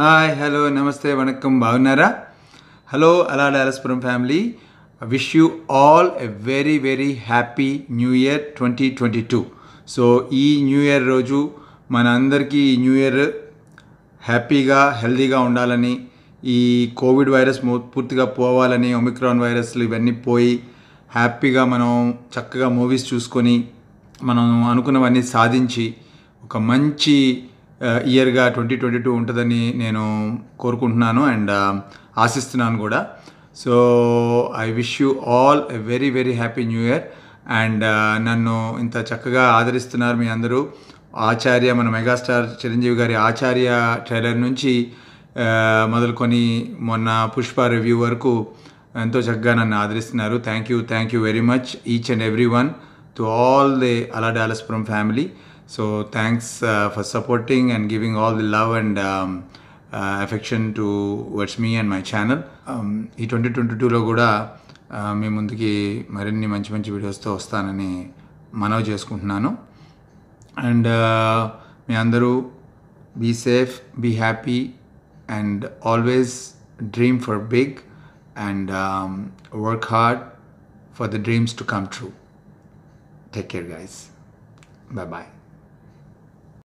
hi hello నమస్తే వణకం బాగున్నారా hello అలా డాలస్పురం family wish you all a very very happy new year twenty twenty two so ఈ new year రోజు మన అందరికీ ఈ న్యూ ఇయర్ హ్యాపీగా హెల్దీగా ఉండాలని ఈ కోవిడ్ వైరస్ పూర్తిగా పోవాలని ఒమిక్రాన్ వైరస్లు ఇవన్నీ పోయి హ్యాపీగా మనం చక్కగా మూవీస్ చూసుకొని మనం అనుకున్నవన్నీ సాధించి ఒక మంచి ఇయర్గా ట్వంటీ ట్వంటీ టూ ఉంటుందని నేను కోరుకుంటున్నాను అండ్ ఆశిస్తున్నాను కూడా so I wish you all a very very happy new year and నన్ను ఇంత చక్కగా ఆదరిస్తున్నారు మీ అందరూ ఆచార్య మన మెగాస్టార్ చిరంజీవి గారి ఆచార్య ట్రైలర్ నుంచి మొదలుకొని మొన్న పుష్ప రివ్యూ వరకు ఎంతో చక్కగా నన్ను ఆదరిస్తున్నారు thank you thank you very much each and every one to all the అలా డాలస్పురం family so thanks for supporting and giving all the love and affection to uh, మీ అండ్ మై and ఈ twenty twenty టూలో కూడా uh, మీ ముందుకి మరిన్ని మంచి మంచి వీడియోస్తో వస్తానని మనవి చేసుకుంటున్నాను అండ్ uh, మీ అందరూ be safe be happy and always dream for big and work hard for the dreams to come true take care guys bye bye